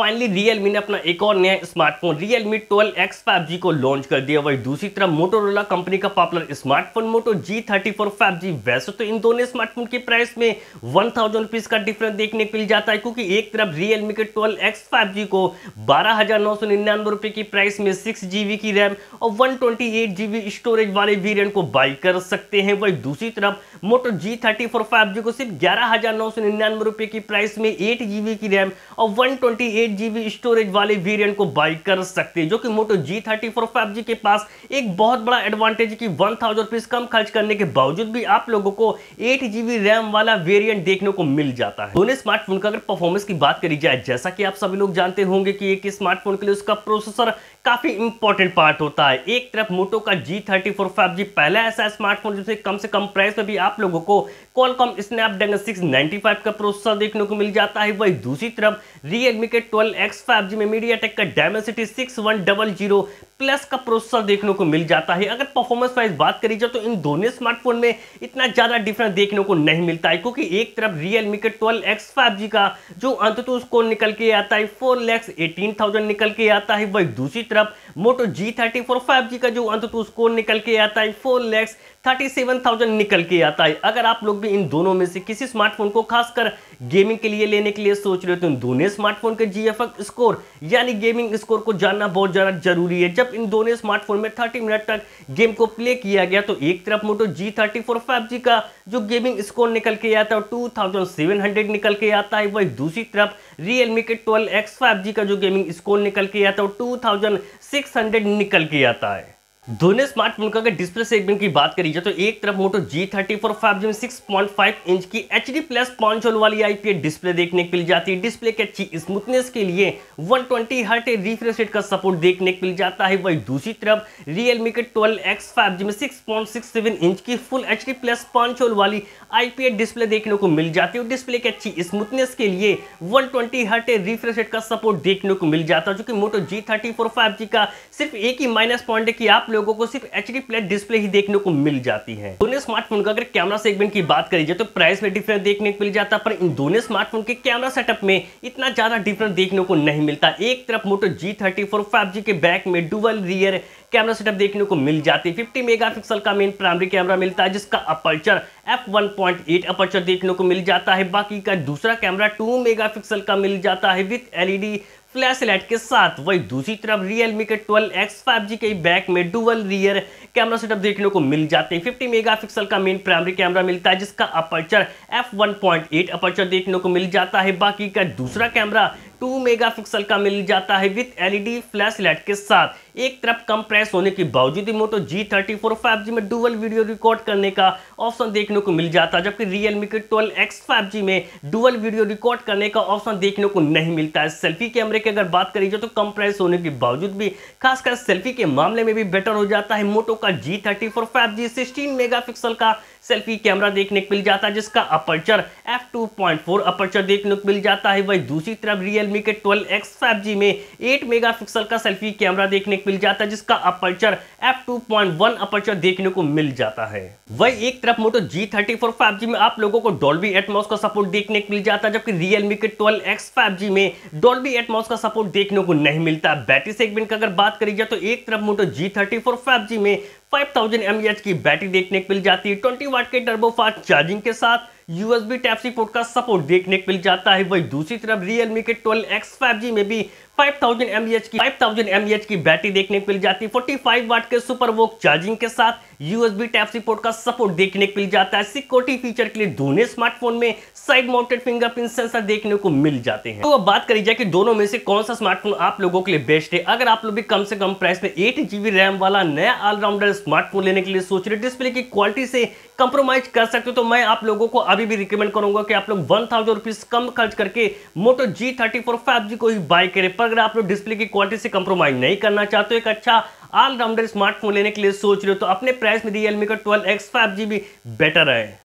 finally Realme ने अपना एक और नया स्मार्टफोन रियलमी 12 एक्स फाइव को लॉन्च कर दिया वही दूसरी तरफ मोटोरोला कंपनी का popular smartphone Moto G thirty four वैसे तो इन दोनों स्मार्टफोन के प्राइस में वन थाउजेंड रुपीज का डिफरेंस देखने को मिल जाता है क्योंकि एक तरफ रियलमी के ट्वेल्व एक्स फाइव को बारह हजार नौ सौ निन्यानवे रुपए की प्राइस में सिक्स जीबी की रैम और one twenty eight GB storage वाले वेरियंट को बाई कर सकते हैं वही दूसरी तरफ मोटो जी थर्टी फोर को सिर्फ ग्यारह हजार नौ सौ निन्यानवे रुपए की प्राइस में एट जीबी की रैम और वन ट्वेंटी एट एक जीबी स्टोरेज वाले वेरिएंट को बाई कर सकते हैं जो कि मोटो G34 5G के पास एक बहुत बड़ा एडवांटेज की वन थाउजेंड रुपीज कम खर्च करने के बावजूद भी आप लोगों को एट जीबी रैम वाला वेरिएंट देखने को मिल जाता है दोनों स्मार्टफोन का अगर परफॉर्मेंस की बात करी जाए जैसा कि आप सभी लोग जानते होंगे कि एक स्मार्टफोन के लिए उसका प्रोसेसर काफी इंपॉर्टेंट पार्ट होता है एक तरफ मोटो का G thirty four five G पहला ऐसा स्मार्टफोन जिसे कम से कम प्राइस में भी आप लोगों को कॉलकॉम स्नैपड्रैगन सिक्स फाइव का प्रोसेसर देखने को मिल जाता है वही दूसरी तरफ रियलमी के ट्वेल्व एक्स फाइव जी में मीडिया टेक का Dimensity six one double zero plus का प्रोसेसर देखने को मिल जाता है अगर परफॉर्मेंस वाइज बात करी जाए तो इन दोनों स्मार्टफोन में इतना ज़्यादा डिफरेंस देखने को नहीं मिलता है क्योंकि एक तरफ रियल मी के ट्वेल्व एक्स फाइव जी का जो अंत तो उसको निकल के आता है फोर लैक्स एटीन थाउजेंड निकल के आता है वही दूसरी तरफ Moto G thirty four five G का जो अंत तो उसको निकल के आता है four lakhs thirty seven thousand निकल के आता है अगर आप लोग भी इन दोनों में से किसी स्मार्टफोन को खासकर गेमिंग के लिए लेने के लिए सोच रहे हो तो इन दोनों स्मार्टफोन के जी स्कोर यानी गेमिंग स्कोर को जानना बहुत ज़्यादा जरूरी है जब इन दोनों स्मार्टफोन में थर्टी मिनट तक गेम को प्ले किया गया तो एक तरफ Moto G thirty four five G का जो गेमिंग स्कोर निकल के आता है टू थाउजेंड सेवन हंड्रेड निकल के आता है वही दूसरी तरफ रियलमी के ट्वेल्व एक्स फाइव जी का जो गेमिंग स्कोर निकल के आता है टू थाउजेंड सिक्स हंड्रेड निकल के आता है दोनों स्मार्टफोन के डिस्प्ले सेगमेंट की बात करी जाए तो एक तरफ Moto G thirty four five G six point five inch की एच डी प्लस पांच वाली आईपीएस डिस्प्ले देखने के मिल जाती है डिस्प्ले की अच्छी स्मूथनेस के लिए 120 ट्वेंटी हर्ट रिफ्रेश रेट का सपोर्ट देखने को मिल जाता है वही दूसरी तरफ रियलमी के twelve X five G six point six seven inch की फुल एच डी प्लस पांच वाली आईपीएस डिस्प्ले देखने को मिल जाती है और डिस्प्ले की अच्छी स्मूथनेस के लिए one twenty hertz refresh rate का सपोर्ट देखने को मिल जाता है जो कि Moto G thirty four five G का सिर्फ एक ही माइनस पॉइंट है कि आप लोग लोगों को सिर्फ एच डी प्लेट डिस्प्ले ही देखने को मिल जाती है दोनों स्मार्टफोन का अगर कैमरा सेगमेंट की बात करी जाए तो प्राइस में डिफरेंस देखने को मिल जाता है पर इन दोनों स्मार्टफोन के कैमरा सेटअप में इतना ज्यादा डिफरेंस देखने को नहीं मिलता एक तरफ मोटो जी थर्टी फोर के बैक में डुबल रियर कैमरा सेटअप देखने को मिल जाती है 50 मेगापिक्सल का मेन प्राइमरी कैमरा मिलता है जिसका अपर्चर एफ f1.8 अपर्चर देखने को मिल जाता है बाकी का दूसरा कैमरा 2 मेगापिक्सल का मिल जाता है विथ एलईडी फ्लैश लाइट के साथ वही दूसरी तरफ रियलमी के ट्वेल्व एक्स फाइव के बैक में डुअल रियर कैमरा सेटअप देखने को मिल जाते हैं मेगा मेगापिक्सल का मेन प्राइमरी कैमरा मिलता है जिसका अपर्चर एफ एट अपर्चर देखने को मिल जाता है बाकी का दूसरा कैमरा 2 मेगापिक्सल का मिल जाता है विथ एलईडी फ्लैश लाइट के साथ एक तरफ कम प्रेस होने के बावजूद भी Moto G thirty four five G में डुअल वीडियो रिकॉर्ड करने का ऑप्शन देखने को मिल जाता है जबकि मी के ट्वेल्व एक्स फाइव जी में डुअल वीडियो रिकॉर्ड करने का ऑप्शन देखने को नहीं मिलता है सेल्फी कैमरे की अगर बात करी जाए तो कम प्रेस होने के बावजूद भी खासकर सेल्फी के मामले में भी बेटर हो जाता है मोटो का G thirty four five G sixteen mega pixel का सेल्फी कैमरा देखने को मिल जाता है जिसका aperture F two point four aperture देखने को मिल जाता है वही दूसरी तरफ रियलमी के ट्वेल्व एक्स फाइव जी में एट मेगा पिक्सल का सेल्फी कैमरा देखने एक मिल जाता है जिसका aperture F two point one aperture देखने को मिल जाता है वही एक तरफ Moto G thirty four five G में आप लोगों को डॉल्बी एटमोस का सपोर्ट देखने को मिल जाता है जबकि रियलमी के ट्वेल्व एक्स फाइव जी में डॉल्बी एटमोस का सपोर्ट देखने को नहीं मिलता बैटरी सेगमेंट की अगर बात करी जाए तो एक तरफ Moto G thirty four five G में 5000 mAh की बैटरी देखने को मिल जाती है 20 वाट के टर्बो फास्ट चार्जिंग के साथ USB Type-C पोर्ट का सपोर्ट देखने को मिल जाता है वही दूसरी तरफ Realme के 12X 5G में भी 5000 mAh की 5000 mAh की बैटरी देखने को मिल जाती है 45 वाट के सुपर वोक चार्जिंग के साथ पोर्ट का सपोर्ट देखने को मिल जाता है सिक्योरिटी फीचर के लिए दोनों स्मार्टफोन में साइड माउंटेड फिंगरप्रिंट सेंसर देखने को मिल जाते हैं तो अब बात करी जाए कि दोनों में से कौन सा स्मार्टफोन आप लोगों के लिए बेस्ट है अगर आप लोग भी कम से कम प्राइस में एट जीबी रैम वाला नया ऑलराउंडर स्मार्टफोन लेने के लिए सोच रहे डिस्प्ले की क्वालिटी से कंप्रोमाइज कर सकते हो तो मैं आप लोगों को अभी भी रिकमेंड करूंगा कि आप लोग वन थाउजेंड रुपीज कम खर्च करके Moto G thirty four five G को ही बाय करें पर अगर आप लोग डिस्प्ले की क्वालिटी से कंप्रोमाइज नहीं करना चाहते एक अच्छा ऑलराउंडर स्मार्टफोन लेने के लिए सोच रहे हो तो अपने प्राइस में रियलमी का twelve X five G be better है